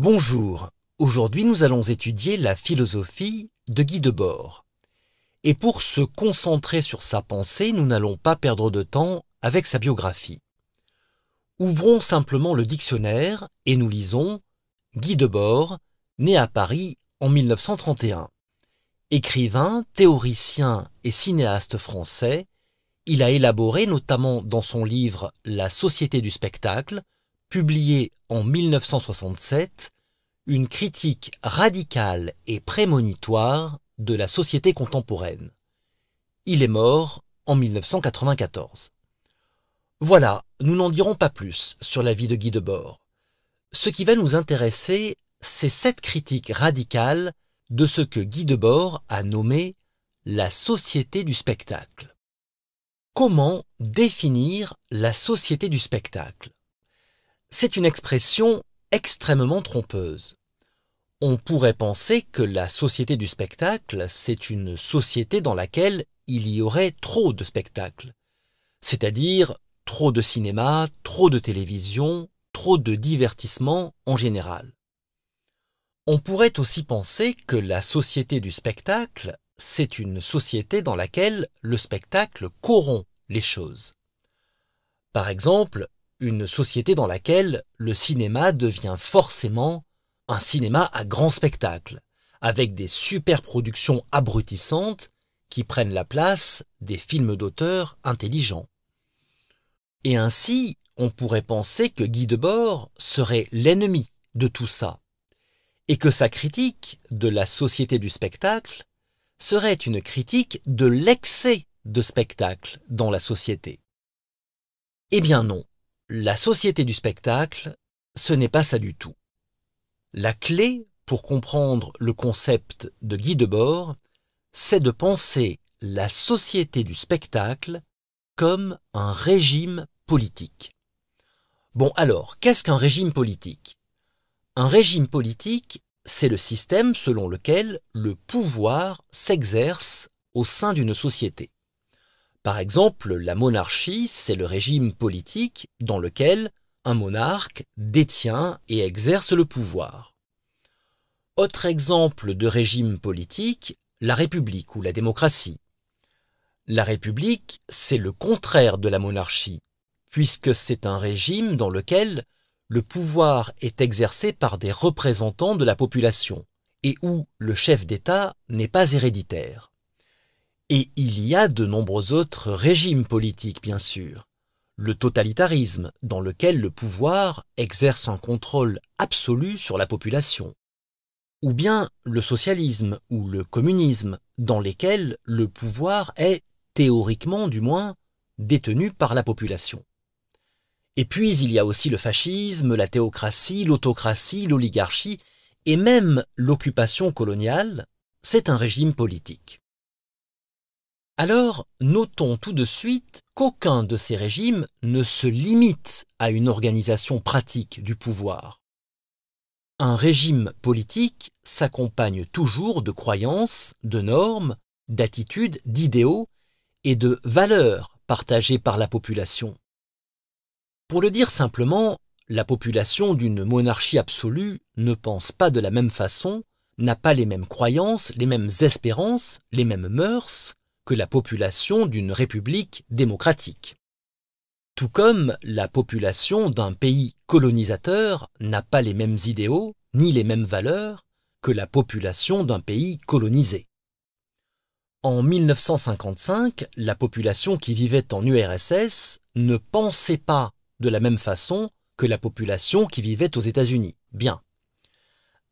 Bonjour, aujourd'hui nous allons étudier la philosophie de Guy Debord. Et pour se concentrer sur sa pensée, nous n'allons pas perdre de temps avec sa biographie. Ouvrons simplement le dictionnaire et nous lisons Guy Debord, né à Paris en 1931. Écrivain, théoricien et cinéaste français, il a élaboré notamment dans son livre La société du spectacle publié en 1967, une critique radicale et prémonitoire de la société contemporaine. Il est mort en 1994. Voilà, nous n'en dirons pas plus sur la vie de Guy Debord. Ce qui va nous intéresser, c'est cette critique radicale de ce que Guy Debord a nommé la société du spectacle. Comment définir la société du spectacle c'est une expression extrêmement trompeuse. On pourrait penser que la société du spectacle, c'est une société dans laquelle il y aurait trop de spectacles, c'est-à-dire trop de cinéma, trop de télévision, trop de divertissement en général. On pourrait aussi penser que la société du spectacle, c'est une société dans laquelle le spectacle corrompt les choses. Par exemple, une société dans laquelle le cinéma devient forcément un cinéma à grand spectacle, avec des superproductions abrutissantes qui prennent la place des films d'auteurs intelligents. Et ainsi, on pourrait penser que Guy Debord serait l'ennemi de tout ça, et que sa critique de la société du spectacle serait une critique de l'excès de spectacle dans la société. Eh bien non. La société du spectacle, ce n'est pas ça du tout. La clé pour comprendre le concept de Guy Debord, c'est de penser la société du spectacle comme un régime politique. Bon alors, qu'est-ce qu'un régime politique Un régime politique, c'est le système selon lequel le pouvoir s'exerce au sein d'une société. Par exemple, la monarchie, c'est le régime politique dans lequel un monarque détient et exerce le pouvoir. Autre exemple de régime politique, la République ou la démocratie. La République, c'est le contraire de la monarchie, puisque c'est un régime dans lequel le pouvoir est exercé par des représentants de la population, et où le chef d'État n'est pas héréditaire. Et il y a de nombreux autres régimes politiques, bien sûr. Le totalitarisme, dans lequel le pouvoir exerce un contrôle absolu sur la population. Ou bien le socialisme ou le communisme, dans lesquels le pouvoir est, théoriquement du moins, détenu par la population. Et puis il y a aussi le fascisme, la théocratie, l'autocratie, l'oligarchie, et même l'occupation coloniale, c'est un régime politique. Alors, notons tout de suite qu'aucun de ces régimes ne se limite à une organisation pratique du pouvoir. Un régime politique s'accompagne toujours de croyances, de normes, d'attitudes, d'idéaux et de valeurs partagées par la population. Pour le dire simplement, la population d'une monarchie absolue ne pense pas de la même façon, n'a pas les mêmes croyances, les mêmes espérances, les mêmes mœurs, que la population d'une république démocratique. Tout comme la population d'un pays colonisateur n'a pas les mêmes idéaux ni les mêmes valeurs que la population d'un pays colonisé. En 1955, la population qui vivait en URSS ne pensait pas de la même façon que la population qui vivait aux États-Unis. Bien.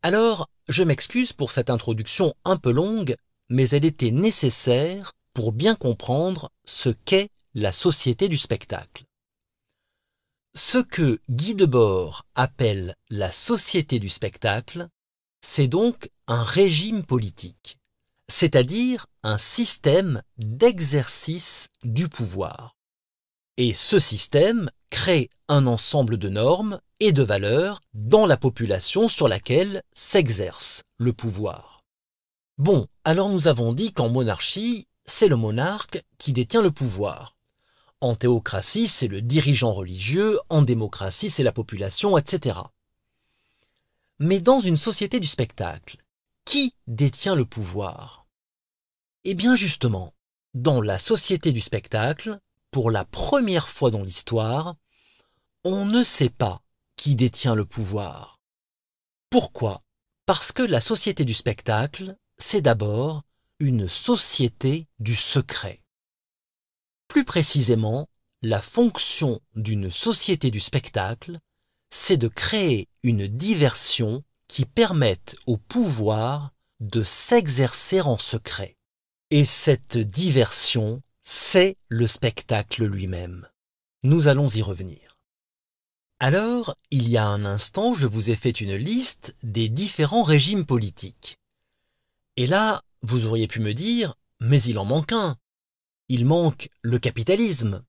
Alors, je m'excuse pour cette introduction un peu longue, mais elle était nécessaire pour bien comprendre ce qu'est la société du spectacle. Ce que Guy Debord appelle la société du spectacle, c'est donc un régime politique, c'est-à-dire un système d'exercice du pouvoir. Et ce système crée un ensemble de normes et de valeurs dans la population sur laquelle s'exerce le pouvoir. Bon, alors nous avons dit qu'en monarchie, c'est le monarque qui détient le pouvoir. En théocratie, c'est le dirigeant religieux, en démocratie, c'est la population, etc. Mais dans une société du spectacle, qui détient le pouvoir Eh bien justement, dans la société du spectacle, pour la première fois dans l'histoire, on ne sait pas qui détient le pouvoir. Pourquoi Parce que la société du spectacle, c'est d'abord une société du secret. Plus précisément, la fonction d'une société du spectacle, c'est de créer une diversion qui permette au pouvoir de s'exercer en secret. Et cette diversion, c'est le spectacle lui-même. Nous allons y revenir. Alors, il y a un instant, je vous ai fait une liste des différents régimes politiques. Et là, vous auriez pu me dire, mais il en manque un. Il manque le capitalisme.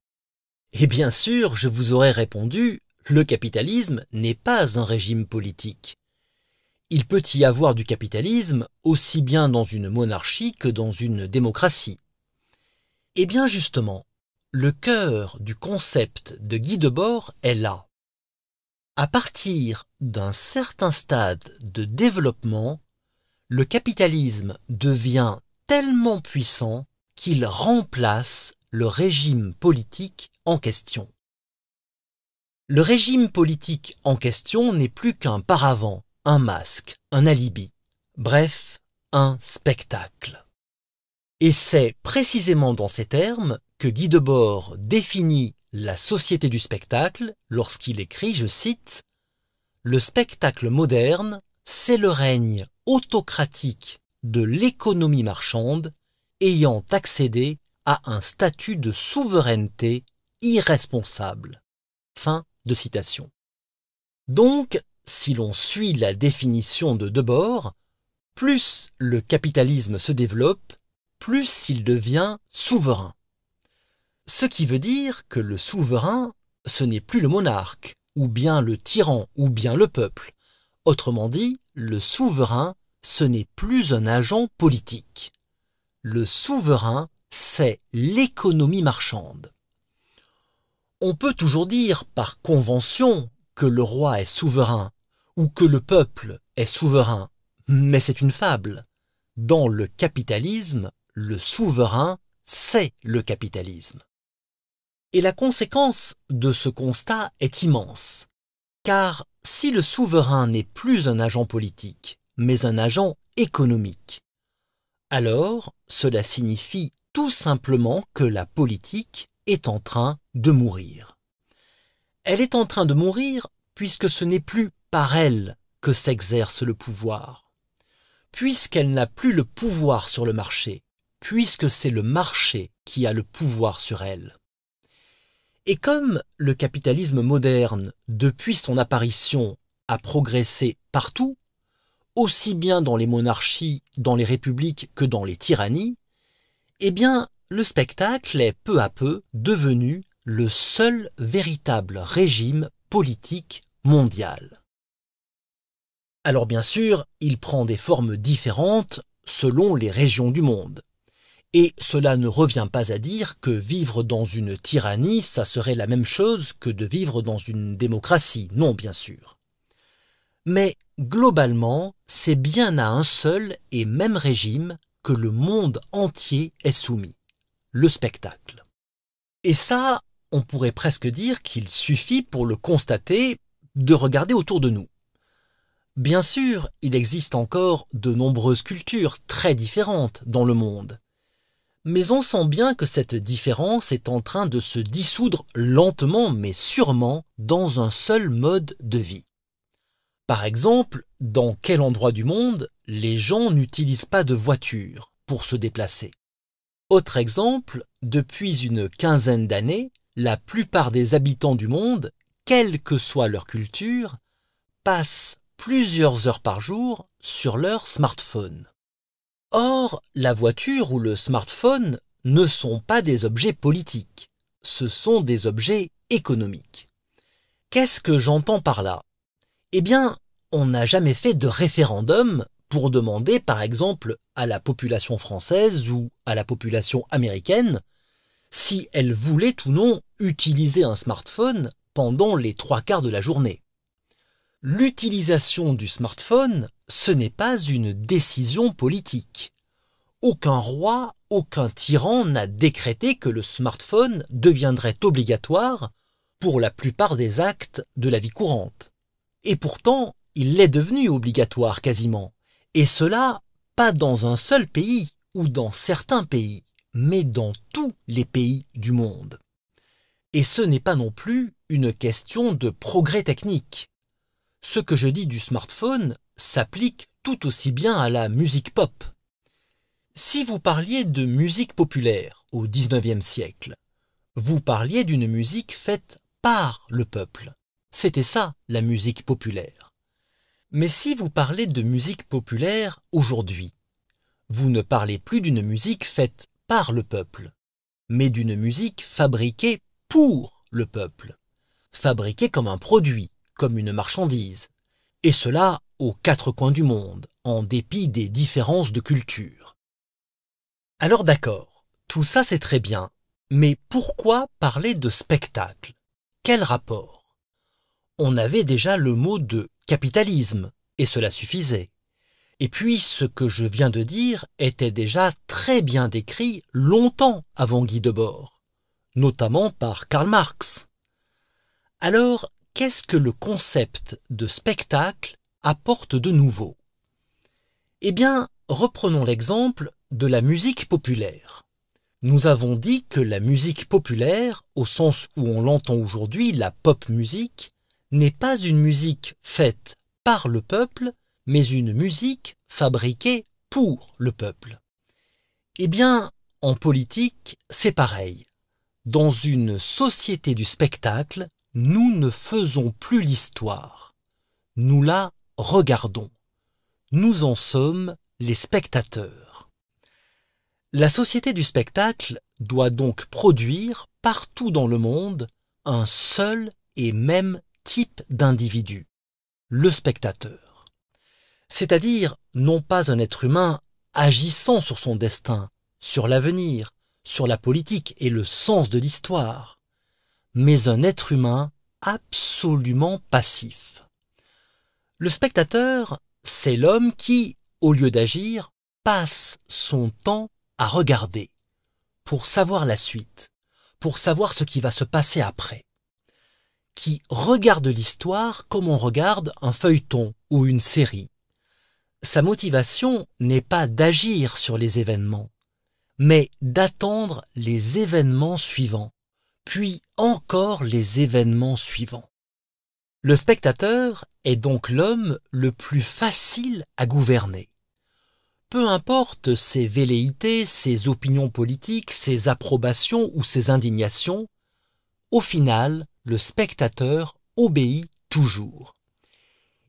Et bien sûr, je vous aurais répondu, le capitalisme n'est pas un régime politique. Il peut y avoir du capitalisme aussi bien dans une monarchie que dans une démocratie. Eh bien justement, le cœur du concept de Guy Debord est là. À partir d'un certain stade de développement, le capitalisme devient tellement puissant qu'il remplace le régime politique en question. Le régime politique en question n'est plus qu'un paravent, un masque, un alibi, bref, un spectacle. Et c'est précisément dans ces termes que Guy Debord définit la société du spectacle lorsqu'il écrit, je cite, Le spectacle moderne, c'est le règne autocratique de l'économie marchande ayant accédé à un statut de souveraineté irresponsable. Fin de citation. Donc, si l'on suit la définition de Debord, plus le capitalisme se développe, plus il devient souverain. Ce qui veut dire que le souverain, ce n'est plus le monarque, ou bien le tyran, ou bien le peuple. Autrement dit, le souverain, ce n'est plus un agent politique. Le souverain, c'est l'économie marchande. On peut toujours dire par convention que le roi est souverain ou que le peuple est souverain, mais c'est une fable. Dans le capitalisme, le souverain, c'est le capitalisme. Et la conséquence de ce constat est immense, car si le souverain n'est plus un agent politique, mais un agent économique, alors cela signifie tout simplement que la politique est en train de mourir. Elle est en train de mourir puisque ce n'est plus par elle que s'exerce le pouvoir, puisqu'elle n'a plus le pouvoir sur le marché, puisque c'est le marché qui a le pouvoir sur elle. Et comme le capitalisme moderne, depuis son apparition, a progressé partout, aussi bien dans les monarchies, dans les républiques que dans les tyrannies, eh bien, le spectacle est peu à peu devenu le seul véritable régime politique mondial. Alors bien sûr, il prend des formes différentes selon les régions du monde. Et cela ne revient pas à dire que vivre dans une tyrannie, ça serait la même chose que de vivre dans une démocratie, non bien sûr. Mais globalement, c'est bien à un seul et même régime que le monde entier est soumis, le spectacle. Et ça, on pourrait presque dire qu'il suffit pour le constater de regarder autour de nous. Bien sûr, il existe encore de nombreuses cultures très différentes dans le monde, mais on sent bien que cette différence est en train de se dissoudre lentement mais sûrement dans un seul mode de vie. Par exemple, dans quel endroit du monde les gens n'utilisent pas de voiture pour se déplacer Autre exemple, depuis une quinzaine d'années, la plupart des habitants du monde, quelle que soit leur culture, passent plusieurs heures par jour sur leur smartphone. Or, la voiture ou le smartphone ne sont pas des objets politiques, ce sont des objets économiques. Qu'est-ce que j'entends par là Eh bien, on n'a jamais fait de référendum pour demander, par exemple, à la population française ou à la population américaine si elle voulait ou non utiliser un smartphone pendant les trois quarts de la journée. L'utilisation du smartphone ce n'est pas une décision politique. Aucun roi, aucun tyran n'a décrété que le smartphone deviendrait obligatoire pour la plupart des actes de la vie courante. Et pourtant, il l'est devenu obligatoire quasiment. Et cela, pas dans un seul pays ou dans certains pays, mais dans tous les pays du monde. Et ce n'est pas non plus une question de progrès technique. Ce que je dis du smartphone s'applique tout aussi bien à la musique pop. Si vous parliez de musique populaire au XIXe siècle, vous parliez d'une musique faite par le peuple. C'était ça, la musique populaire. Mais si vous parlez de musique populaire aujourd'hui, vous ne parlez plus d'une musique faite par le peuple, mais d'une musique fabriquée pour le peuple, fabriquée comme un produit, comme une marchandise, et cela aux quatre coins du monde, en dépit des différences de culture. Alors d'accord, tout ça c'est très bien, mais pourquoi parler de spectacle Quel rapport On avait déjà le mot de capitalisme, et cela suffisait. Et puis ce que je viens de dire était déjà très bien décrit longtemps avant Guy Debord, notamment par Karl Marx. Alors, qu'est-ce que le concept de spectacle apporte de nouveau Eh bien, reprenons l'exemple de la musique populaire. Nous avons dit que la musique populaire, au sens où on l'entend aujourd'hui, la pop musique, n'est pas une musique faite par le peuple, mais une musique fabriquée pour le peuple. Eh bien, en politique, c'est pareil. Dans une société du spectacle, nous ne faisons plus l'histoire. Nous la regardons. Nous en sommes les spectateurs. La société du spectacle doit donc produire partout dans le monde un seul et même type d'individu, le spectateur. C'est-à-dire non pas un être humain agissant sur son destin, sur l'avenir, sur la politique et le sens de l'histoire, mais un être humain absolument passif. Le spectateur, c'est l'homme qui, au lieu d'agir, passe son temps à regarder, pour savoir la suite, pour savoir ce qui va se passer après, qui regarde l'histoire comme on regarde un feuilleton ou une série. Sa motivation n'est pas d'agir sur les événements, mais d'attendre les événements suivants, puis encore les événements suivants. Le spectateur est donc l'homme le plus facile à gouverner. Peu importe ses velléités, ses opinions politiques, ses approbations ou ses indignations, au final, le spectateur obéit toujours.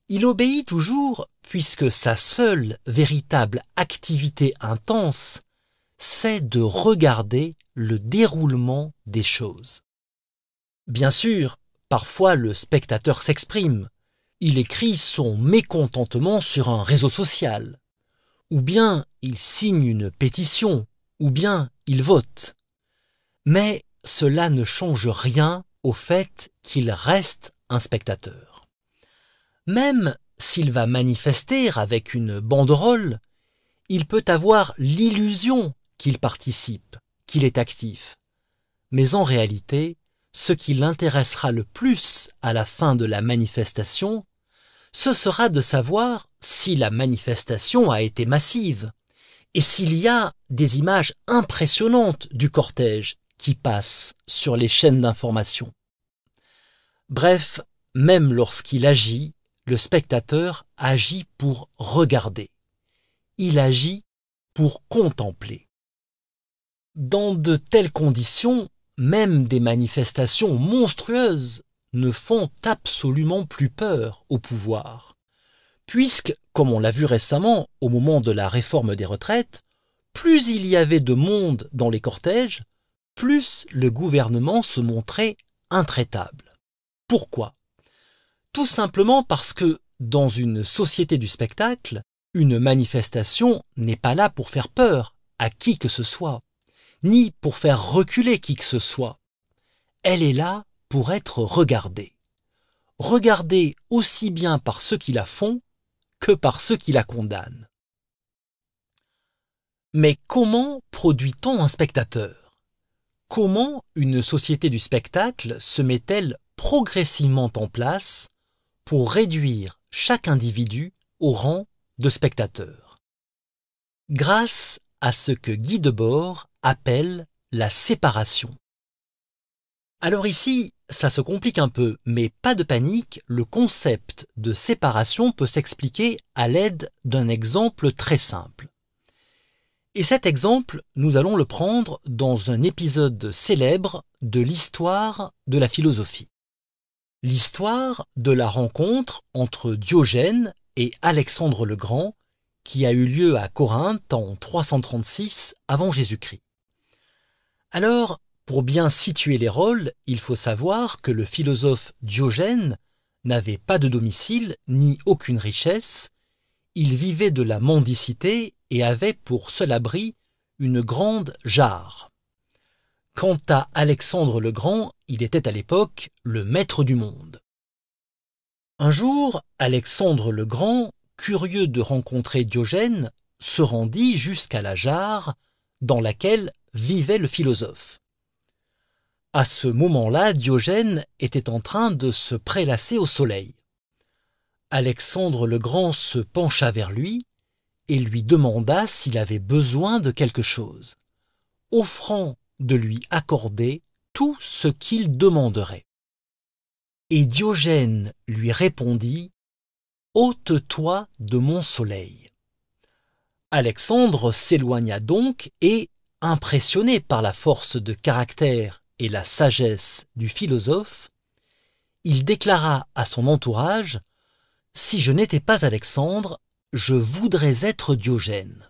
Il obéit toujours puisque sa seule véritable activité intense, c'est de regarder le déroulement des choses. Bien sûr, Parfois le spectateur s'exprime. Il écrit son mécontentement sur un réseau social. Ou bien il signe une pétition. Ou bien il vote. Mais cela ne change rien au fait qu'il reste un spectateur. Même s'il va manifester avec une banderole, il peut avoir l'illusion qu'il participe, qu'il est actif. Mais en réalité, ce qui l'intéressera le plus à la fin de la manifestation, ce sera de savoir si la manifestation a été massive et s'il y a des images impressionnantes du cortège qui passent sur les chaînes d'information. Bref, même lorsqu'il agit, le spectateur agit pour regarder. Il agit pour contempler. Dans de telles conditions, même des manifestations monstrueuses ne font absolument plus peur au pouvoir, puisque, comme on l'a vu récemment au moment de la réforme des retraites, plus il y avait de monde dans les cortèges, plus le gouvernement se montrait intraitable. Pourquoi Tout simplement parce que, dans une société du spectacle, une manifestation n'est pas là pour faire peur à qui que ce soit ni pour faire reculer qui que ce soit. Elle est là pour être regardée. Regardée aussi bien par ceux qui la font que par ceux qui la condamnent. Mais comment produit-on un spectateur Comment une société du spectacle se met-elle progressivement en place pour réduire chaque individu au rang de spectateur Grâce à ce que Guy Debord appelle la séparation. Alors ici, ça se complique un peu, mais pas de panique, le concept de séparation peut s'expliquer à l'aide d'un exemple très simple. Et cet exemple, nous allons le prendre dans un épisode célèbre de l'histoire de la philosophie. L'histoire de la rencontre entre Diogène et Alexandre le Grand qui a eu lieu à Corinthe en 336 avant Jésus-Christ. Alors, pour bien situer les rôles, il faut savoir que le philosophe Diogène n'avait pas de domicile ni aucune richesse, il vivait de la mendicité et avait pour seul abri une grande jarre. Quant à Alexandre le Grand, il était à l'époque le maître du monde. Un jour, Alexandre le Grand curieux de rencontrer Diogène, se rendit jusqu'à la jarre dans laquelle vivait le philosophe. À ce moment-là, Diogène était en train de se prélasser au soleil. Alexandre le Grand se pencha vers lui et lui demanda s'il avait besoin de quelque chose, offrant de lui accorder tout ce qu'il demanderait. Et Diogène lui répondit ôte-toi de mon soleil. Alexandre s'éloigna donc et, impressionné par la force de caractère et la sagesse du philosophe, il déclara à son entourage Si je n'étais pas Alexandre, je voudrais être Diogène.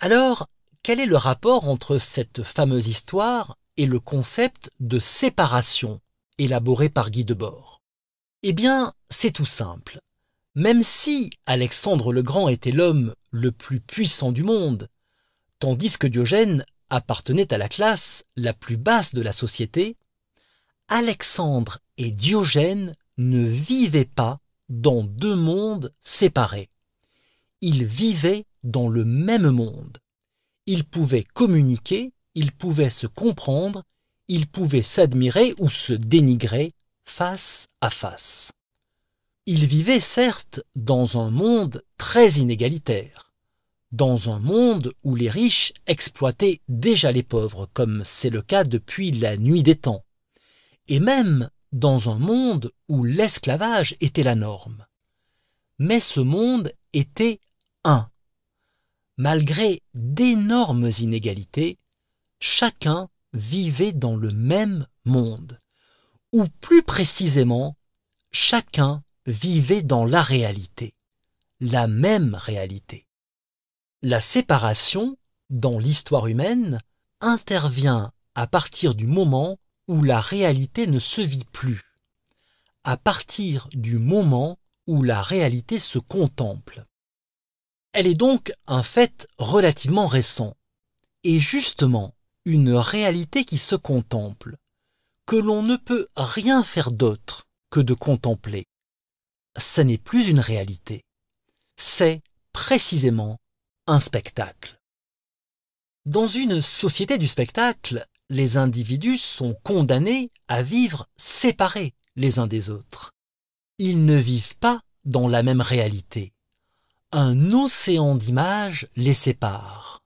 Alors, quel est le rapport entre cette fameuse histoire et le concept de séparation élaboré par Guy Debord eh bien, c'est tout simple. Même si Alexandre le Grand était l'homme le plus puissant du monde, tandis que Diogène appartenait à la classe la plus basse de la société, Alexandre et Diogène ne vivaient pas dans deux mondes séparés. Ils vivaient dans le même monde. Ils pouvaient communiquer, ils pouvaient se comprendre, ils pouvaient s'admirer ou se dénigrer face à face. Ils vivaient certes dans un monde très inégalitaire, dans un monde où les riches exploitaient déjà les pauvres, comme c'est le cas depuis la nuit des temps, et même dans un monde où l'esclavage était la norme. Mais ce monde était un. Malgré d'énormes inégalités, chacun vivait dans le même monde ou plus précisément, chacun vivait dans la réalité, la même réalité. La séparation, dans l'histoire humaine, intervient à partir du moment où la réalité ne se vit plus, à partir du moment où la réalité se contemple. Elle est donc un fait relativement récent, et justement une réalité qui se contemple, que l'on ne peut rien faire d'autre que de contempler, Ce n'est plus une réalité, c'est précisément un spectacle. Dans une société du spectacle, les individus sont condamnés à vivre séparés les uns des autres. Ils ne vivent pas dans la même réalité. Un océan d'images les sépare.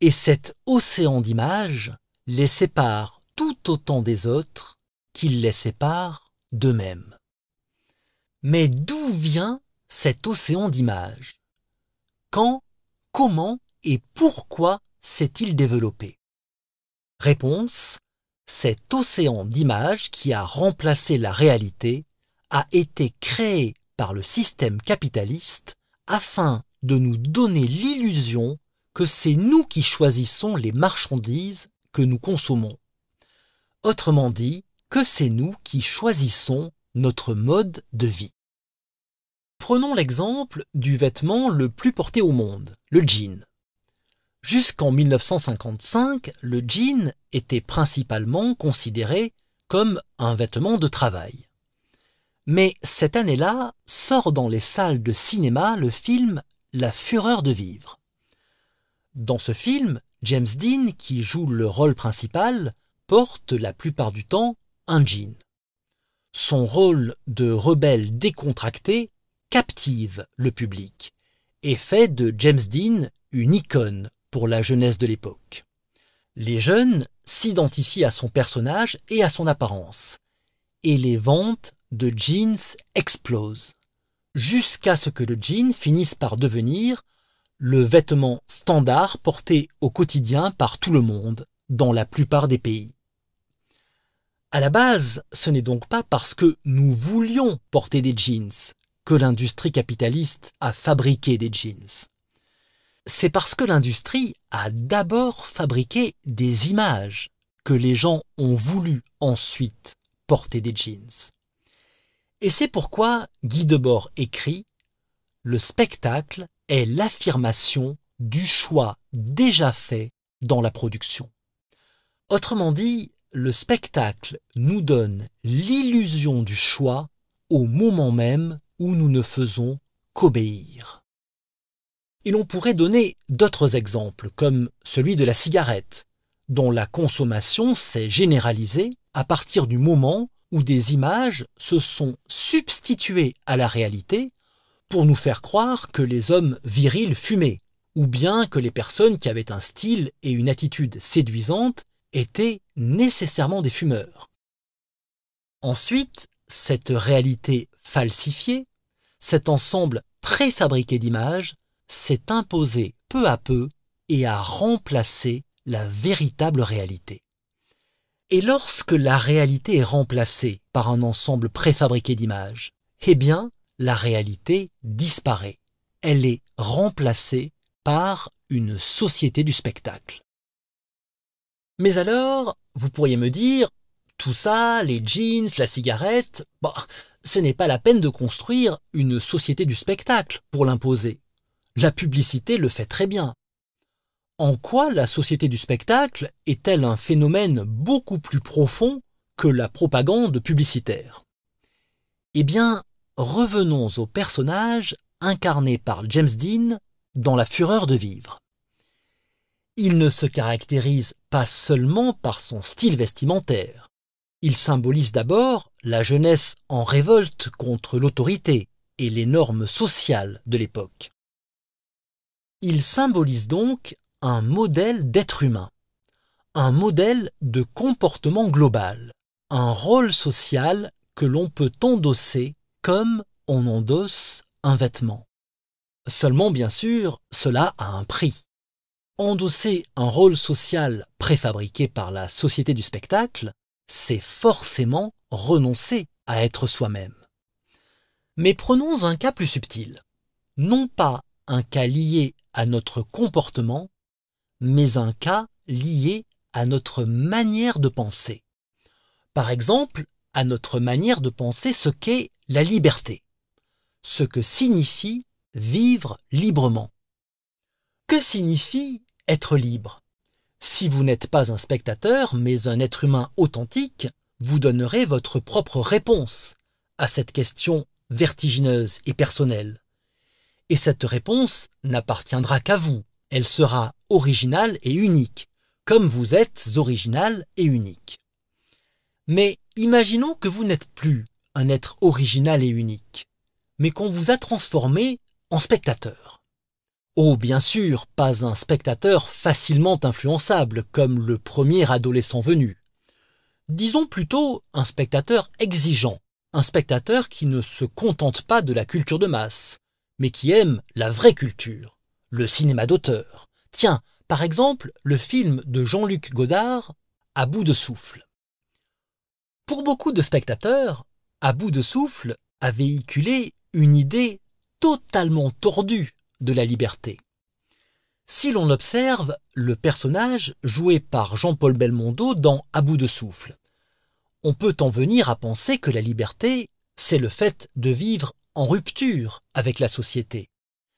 Et cet océan d'images les sépare tout autant des autres qu'ils les séparent d'eux-mêmes. Mais d'où vient cet océan d'images Quand, comment et pourquoi s'est-il développé Réponse cet océan d'images qui a remplacé la réalité a été créé par le système capitaliste afin de nous donner l'illusion que c'est nous qui choisissons les marchandises que nous consommons. Autrement dit, que c'est nous qui choisissons notre mode de vie. Prenons l'exemple du vêtement le plus porté au monde, le jean. Jusqu'en 1955, le jean était principalement considéré comme un vêtement de travail. Mais cette année-là sort dans les salles de cinéma le film La fureur de vivre. Dans ce film, James Dean, qui joue le rôle principal, porte la plupart du temps un jean. Son rôle de rebelle décontracté captive le public et fait de James Dean une icône pour la jeunesse de l'époque. Les jeunes s'identifient à son personnage et à son apparence, et les ventes de jeans explosent, jusqu'à ce que le jean finisse par devenir le vêtement standard porté au quotidien par tout le monde, dans la plupart des pays. À la base, ce n'est donc pas parce que nous voulions porter des jeans que l'industrie capitaliste a fabriqué des jeans. C'est parce que l'industrie a d'abord fabriqué des images que les gens ont voulu ensuite porter des jeans. Et c'est pourquoi Guy Debord écrit Le spectacle est l'affirmation du choix déjà fait dans la production. Autrement dit, le spectacle nous donne l'illusion du choix au moment même où nous ne faisons qu'obéir. Et l'on pourrait donner d'autres exemples, comme celui de la cigarette, dont la consommation s'est généralisée à partir du moment où des images se sont substituées à la réalité pour nous faire croire que les hommes virils fumaient, ou bien que les personnes qui avaient un style et une attitude séduisantes étaient nécessairement des fumeurs. Ensuite, cette réalité falsifiée, cet ensemble préfabriqué d'images, s'est imposé peu à peu et a remplacé la véritable réalité. Et lorsque la réalité est remplacée par un ensemble préfabriqué d'images, eh bien, la réalité disparaît. Elle est remplacée par une société du spectacle. Mais alors, vous pourriez me dire, tout ça, les jeans, la cigarette, bah, ce n'est pas la peine de construire une société du spectacle pour l'imposer. La publicité le fait très bien. En quoi la société du spectacle est-elle un phénomène beaucoup plus profond que la propagande publicitaire Eh bien, revenons au personnage incarné par James Dean dans La Fureur de vivre il ne se caractérise pas seulement par son style vestimentaire. Il symbolise d'abord la jeunesse en révolte contre l'autorité et les normes sociales de l'époque. Il symbolise donc un modèle d'être humain, un modèle de comportement global, un rôle social que l'on peut endosser comme on endosse un vêtement. Seulement, bien sûr, cela a un prix endosser un rôle social préfabriqué par la société du spectacle, c'est forcément renoncer à être soi-même. Mais prenons un cas plus subtil, non pas un cas lié à notre comportement, mais un cas lié à notre manière de penser. Par exemple, à notre manière de penser ce qu'est la liberté, ce que signifie vivre librement. Que signifie être libre. Si vous n'êtes pas un spectateur, mais un être humain authentique, vous donnerez votre propre réponse à cette question vertigineuse et personnelle. Et cette réponse n'appartiendra qu'à vous. Elle sera originale et unique, comme vous êtes original et unique. Mais imaginons que vous n'êtes plus un être original et unique, mais qu'on vous a transformé en spectateur. Oh bien sûr, pas un spectateur facilement influençable comme le premier adolescent venu. Disons plutôt un spectateur exigeant, un spectateur qui ne se contente pas de la culture de masse, mais qui aime la vraie culture, le cinéma d'auteur. Tiens, par exemple, le film de Jean-Luc Godard, À bout de souffle. Pour beaucoup de spectateurs, À bout de souffle a véhiculé une idée totalement tordue de la liberté. Si l'on observe le personnage joué par Jean-Paul Belmondo dans À bout de souffle, on peut en venir à penser que la liberté, c'est le fait de vivre en rupture avec la société,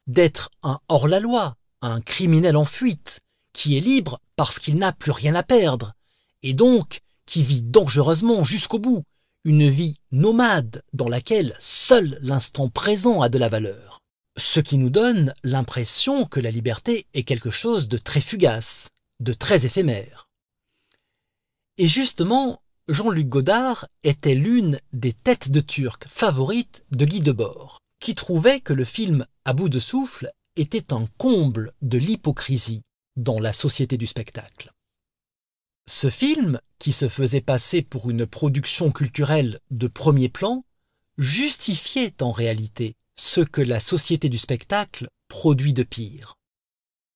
d'être un hors-la-loi, un criminel en fuite, qui est libre parce qu'il n'a plus rien à perdre, et donc qui vit dangereusement jusqu'au bout, une vie nomade dans laquelle seul l'instant présent a de la valeur ce qui nous donne l'impression que la liberté est quelque chose de très fugace, de très éphémère. Et justement, Jean-Luc Godard était l'une des têtes de turc favorites de Guy Debord, qui trouvait que le film À bout de souffle était un comble de l'hypocrisie dans la société du spectacle. Ce film, qui se faisait passer pour une production culturelle de premier plan, justifiait en réalité ce que la société du spectacle produit de pire.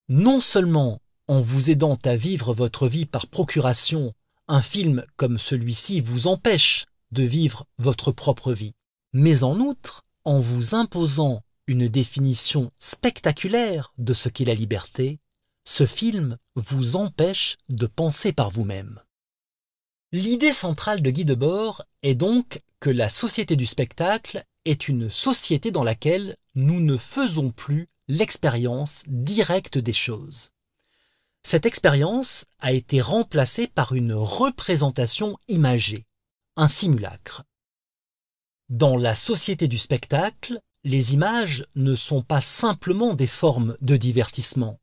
Non seulement en vous aidant à vivre votre vie par procuration, un film comme celui-ci vous empêche de vivre votre propre vie, mais en outre, en vous imposant une définition spectaculaire de ce qu'est la liberté, ce film vous empêche de penser par vous-même. L'idée centrale de Guy Debord est donc que la société du spectacle est une société dans laquelle nous ne faisons plus l'expérience directe des choses. Cette expérience a été remplacée par une représentation imagée, un simulacre. Dans la société du spectacle, les images ne sont pas simplement des formes de divertissement.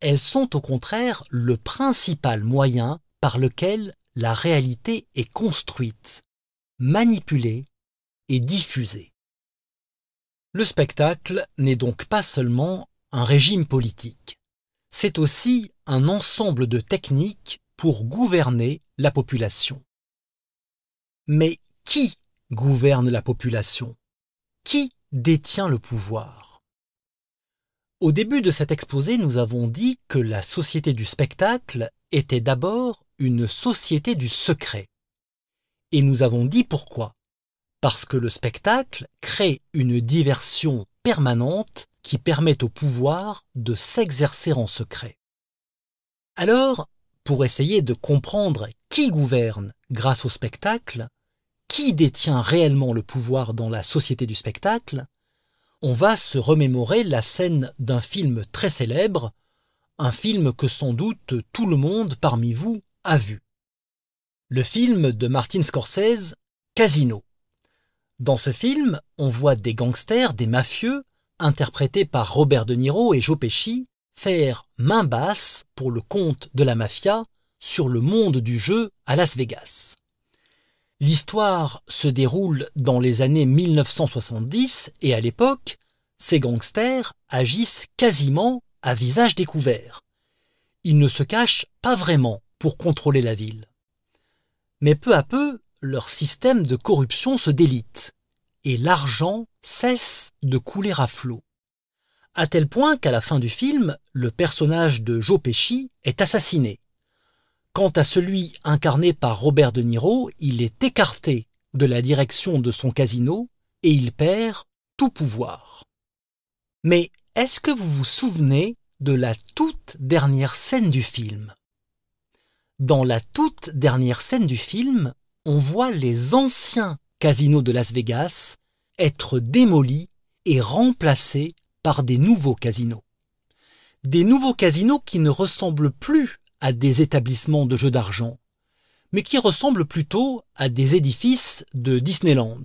Elles sont au contraire le principal moyen par lequel la réalité est construite, manipulée diffusé Le spectacle n'est donc pas seulement un régime politique, c'est aussi un ensemble de techniques pour gouverner la population. Mais qui gouverne la population Qui détient le pouvoir Au début de cet exposé, nous avons dit que la société du spectacle était d'abord une société du secret. Et nous avons dit pourquoi parce que le spectacle crée une diversion permanente qui permet au pouvoir de s'exercer en secret. Alors, pour essayer de comprendre qui gouverne grâce au spectacle, qui détient réellement le pouvoir dans la société du spectacle, on va se remémorer la scène d'un film très célèbre, un film que sans doute tout le monde parmi vous a vu. Le film de Martin Scorsese, Casino. Dans ce film, on voit des gangsters, des mafieux, interprétés par Robert De Niro et Joe Pesci, faire main basse pour le compte de la mafia sur le monde du jeu à Las Vegas. L'histoire se déroule dans les années 1970 et à l'époque, ces gangsters agissent quasiment à visage découvert. Ils ne se cachent pas vraiment pour contrôler la ville. Mais peu à peu, leur système de corruption se délite et l'argent cesse de couler à flot. À tel point qu'à la fin du film, le personnage de Joe Pesci est assassiné. Quant à celui incarné par Robert De Niro, il est écarté de la direction de son casino et il perd tout pouvoir. Mais est-ce que vous vous souvenez de la toute dernière scène du film Dans la toute dernière scène du film, on voit les anciens casinos de Las Vegas être démolis et remplacés par des nouveaux casinos. Des nouveaux casinos qui ne ressemblent plus à des établissements de jeux d'argent, mais qui ressemblent plutôt à des édifices de Disneyland.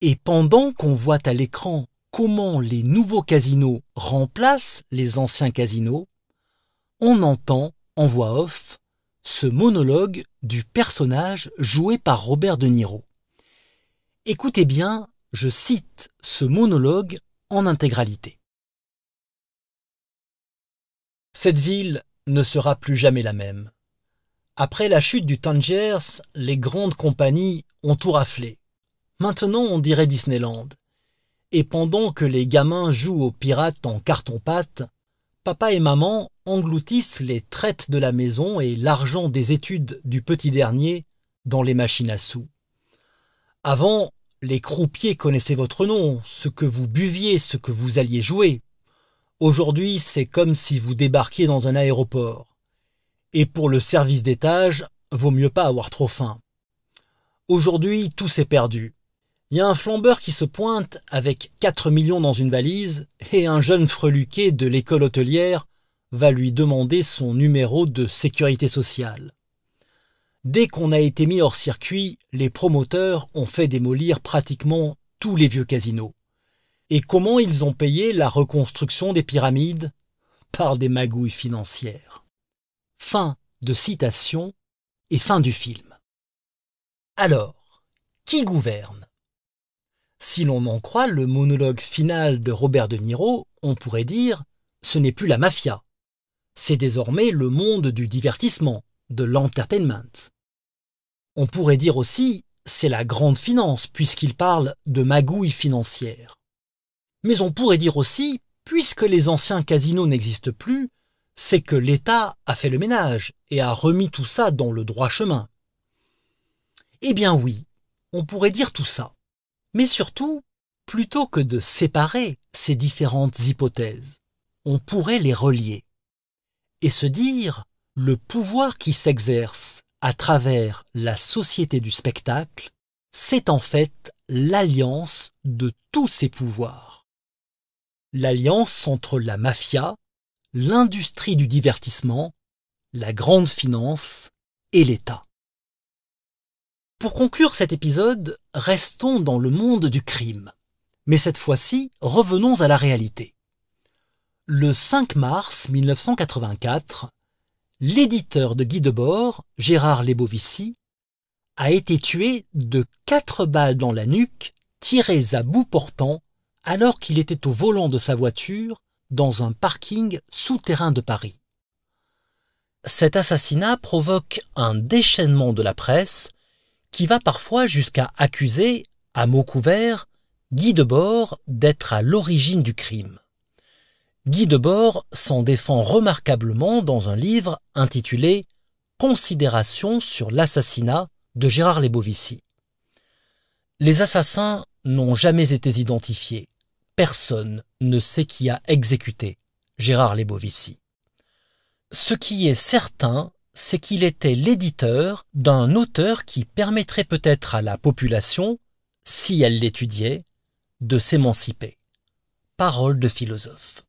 Et pendant qu'on voit à l'écran comment les nouveaux casinos remplacent les anciens casinos, on entend en voix off ce monologue du personnage joué par Robert De Niro. Écoutez bien, je cite ce monologue en intégralité. Cette ville ne sera plus jamais la même. Après la chute du Tangers, les grandes compagnies ont tout raflé. Maintenant, on dirait Disneyland. Et pendant que les gamins jouent aux pirates en carton-pâte, papa et maman engloutissent les traites de la maison et l'argent des études du petit dernier dans les machines à sous. Avant, les croupiers connaissaient votre nom, ce que vous buviez, ce que vous alliez jouer. Aujourd'hui, c'est comme si vous débarquiez dans un aéroport. Et pour le service d'étage, vaut mieux pas avoir trop faim. Aujourd'hui, tout s'est perdu. Il y a un flambeur qui se pointe avec 4 millions dans une valise et un jeune freluquet de l'école hôtelière va lui demander son numéro de sécurité sociale. Dès qu'on a été mis hors circuit, les promoteurs ont fait démolir pratiquement tous les vieux casinos. Et comment ils ont payé la reconstruction des pyramides Par des magouilles financières. Fin de citation et fin du film. Alors, qui gouverne si l'on en croit le monologue final de Robert De Niro, on pourrait dire ce n'est plus la mafia. C'est désormais le monde du divertissement, de l'entertainment. On pourrait dire aussi c'est la grande finance, puisqu'il parle de magouille financière. Mais on pourrait dire aussi, puisque les anciens casinos n'existent plus, c'est que l'État a fait le ménage et a remis tout ça dans le droit chemin. Eh bien oui, on pourrait dire tout ça. Mais surtout, plutôt que de séparer ces différentes hypothèses, on pourrait les relier et se dire le pouvoir qui s'exerce à travers la société du spectacle, c'est en fait l'alliance de tous ces pouvoirs. L'alliance entre la mafia, l'industrie du divertissement, la grande finance et l'État. Pour conclure cet épisode, restons dans le monde du crime. Mais cette fois-ci, revenons à la réalité. Le 5 mars 1984, l'éditeur de Guy Debord, Gérard Lebovici, a été tué de quatre balles dans la nuque tirées à bout portant alors qu'il était au volant de sa voiture dans un parking souterrain de Paris. Cet assassinat provoque un déchaînement de la presse qui va parfois jusqu'à accuser, à mots couverts, Guy Debord d'être à l'origine du crime. Guy Debord s'en défend remarquablement dans un livre intitulé Considération sur l'assassinat de Gérard Lebovici. Les assassins n'ont jamais été identifiés. Personne ne sait qui a exécuté Gérard Lebovici. Ce qui est certain, c'est qu'il était l'éditeur d'un auteur qui permettrait peut-être à la population, si elle l'étudiait, de s'émanciper. Parole de philosophe.